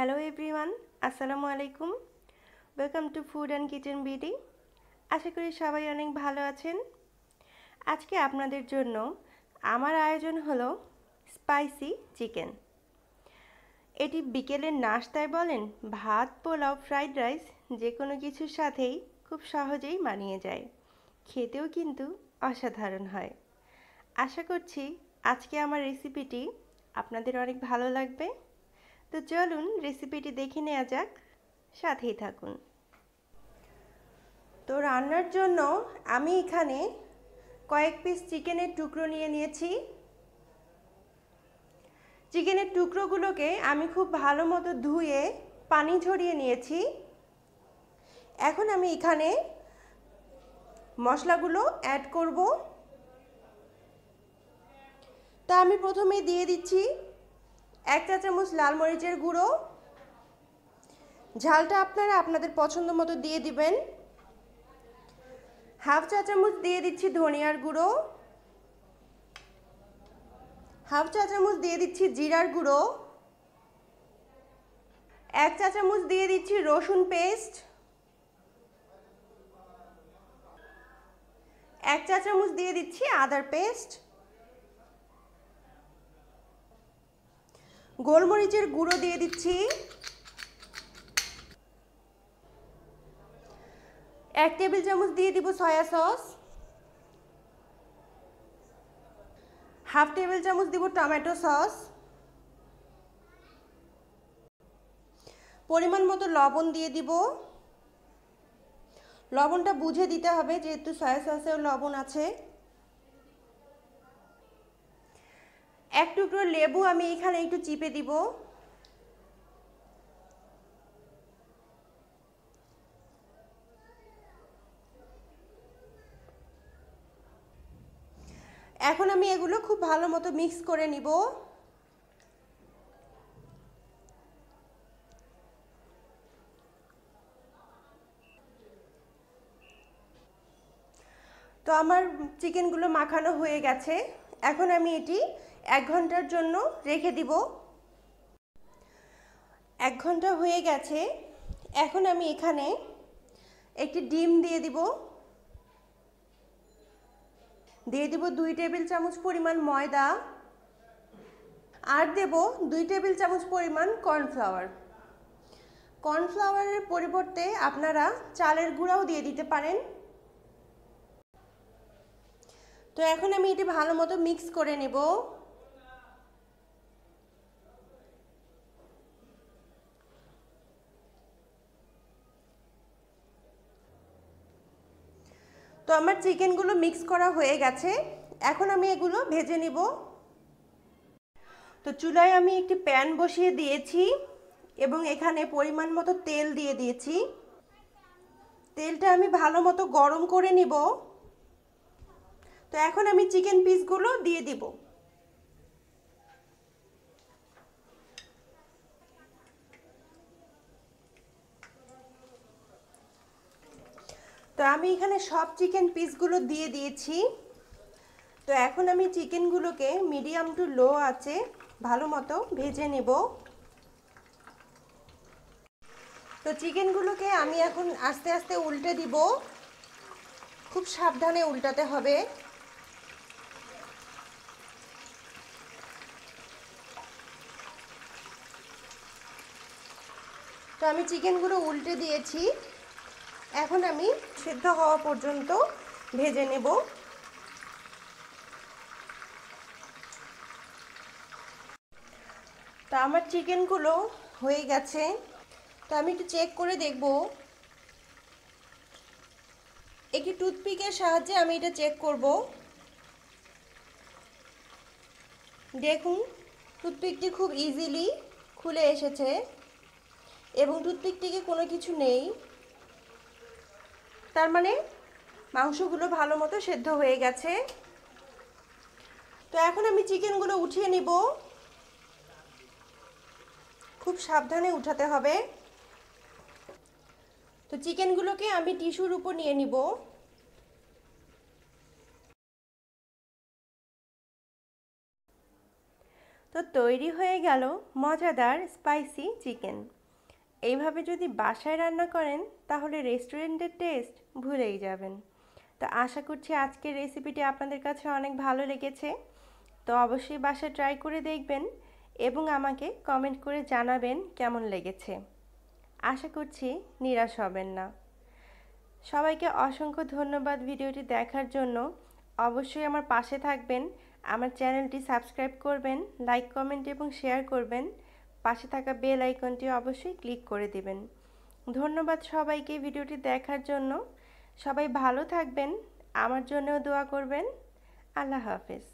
hello everyone আসসালামু আলাইকুম welcome to food and kitchen BD আশা করি সবাই অনেক ভালো আছেন আজকে আপনাদের জন্য আমার আয়োজন হলো স্পাইসি চিকেন এটি বিকেলের নাস্তায় বলেন ভাত পোলাও ফ্রাইড রাইস যে কোনো কিছুর সাথেই খুব সহজেই মানিয়ে যায় খেতেও কিন্তু অসাধারণ হয় আশা করছি আজকে আমার রেসিপিটি আপনাদের অনেক ভালো লাগবে তো চলুন রেসিপিটি দেখে নেওয়া যাক সাথেই থাকুন তো রান্নার জন্য আমি এখানে কয়েক পিস চিকেনের টুকরো নিয়ে নিয়েছি চিকেনের টুকরোগুলোকে আমি খুব ভালো মতো ধুয়ে পানি ঝরিয়ে নিয়েছি এখন আমি এখানে মশলাগুলো অ্যাড করব তা আমি প্রথমে দিয়ে দিচ্ছি এক চা চামচ লাল মরিচের গুঁড়ো ঝালটা আপনারা আপনাদের পছন্দ মতো দিয়ে দিবেন হাফ চা চামচ দিয়ে দিচ্ছি ধনিয়ার গুঁড়ো হাফ চা চামচ দিয়ে দিচ্ছি জিরার গুঁড়ো এক চা চামচ দিয়ে দিচ্ছি রসুন পেস্ট এক চা চামচ দিয়ে দিচ্ছি আদার পেস্ট গোলমরিচের গুঁড়ো দিয়ে দিচ্ছি এক টেবিল চামচ দিয়ে দিব সয়া সস হাফ টেবিল চামচ দিব টমেটো সস পরিমাণ মতো লবণ দিয়ে দিব লবণটা বুঝে দিতে হবে যেহেতু সয়া সসেও লবণ আছে এক টুকরো লেবু আমি এখানে একটু চিপে দিব এখন আমি এগুলো খুব ভালো মতো মিক্স করে নিব তো আমার চিকেনগুলো মাখানো হয়ে গেছে এখন আমি এটি এক ঘন্টার জন্য রেখে দিব এক ঘন্টা হয়ে গেছে এখন আমি এখানে একটি ডিম দিয়ে দিব দিয়ে দিব দুই টেবিল চামচ পরিমাণ ময়দা আর দেব দুই টেবিল চামচ পরিমাণ কর্নফ্লাওয়ার কর্নফ্লাওয়ারের পরিবর্তে আপনারা চালের গুঁড়াও দিয়ে দিতে পারেন তো এখন আমি এটি ভালো মতো মিক্স করে নেব তো আমার চিকেনগুলো মিক্স করা হয়ে গেছে এখন আমি এগুলো ভেজে নিব তো চুলায় আমি একটি প্যান বসিয়ে দিয়েছি এবং এখানে পরিমাণ মতো তেল দিয়ে দিয়েছি তেলটা আমি ভালো মতো গরম করে নিব তো এখন আমি চিকেন পিসগুলো দিয়ে দিব তো আমি এখানে সব চিকেন পিসগুলো দিয়ে দিয়েছি তো এখন আমি চিকেনগুলোকে মিডিয়াম টু লো আছে ভালো মতো ভেজে নেব তো চিকেনগুলোকে আমি এখন আস্তে আস্তে উল্টে দিব খুব সাবধানে উল্টাতে হবে তো আমি চিকেনগুলো উল্টে দিয়েছি এখন আমি সিদ্ধ হওয়া পর্যন্ত ভেজে নেব তা আমার চিকেনগুলো হয়ে গেছে তা আমি একটু চেক করে দেখব একটি টুথপিকের সাহায্যে আমি এটা চেক করব দেখুন টুথপিকটি খুব ইজিলি খুলে এসেছে এবং টুথপিকটিকে কোনো কিছু নেই তার মানে মাংসগুলো ভালো মতো সেদ্ধ হয়ে গেছে তো এখন আমি চিকেনগুলো উঠিয়ে নিব খুব সাবধানে উঠাতে হবে তো চিকেনগুলোকে আমি টিস্যুর উপর নিয়ে নিব তো তৈরি হয়ে গেল মজাদার স্পাইসি চিকেন এইভাবে যদি বাসায় রান্না করেন তাহলে রেস্টুরেন্টের টেস্ট ভুলেই যাবেন তো আশা করছি আজকের রেসিপিটি আপনাদের কাছে অনেক ভালো লেগেছে তো অবশ্যই বাসায় ট্রাই করে দেখবেন এবং আমাকে কমেন্ট করে জানাবেন কেমন লেগেছে আশা করছি নিরাশ হবেন না সবাইকে অসংখ্য ধন্যবাদ ভিডিওটি দেখার জন্য অবশ্যই আমার পাশে থাকবেন আমার চ্যানেলটি সাবস্ক্রাইব করবেন লাইক কমেন্ট এবং শেয়ার করবেন পাশে থাকা বেল আইকনটি অবশ্যই ক্লিক করে দেবেন ধন্যবাদ সবাইকে ভিডিওটি দেখার জন্য সবাই ভালো থাকবেন আমার জন্যও দোয়া করবেন আল্লাহ হাফেজ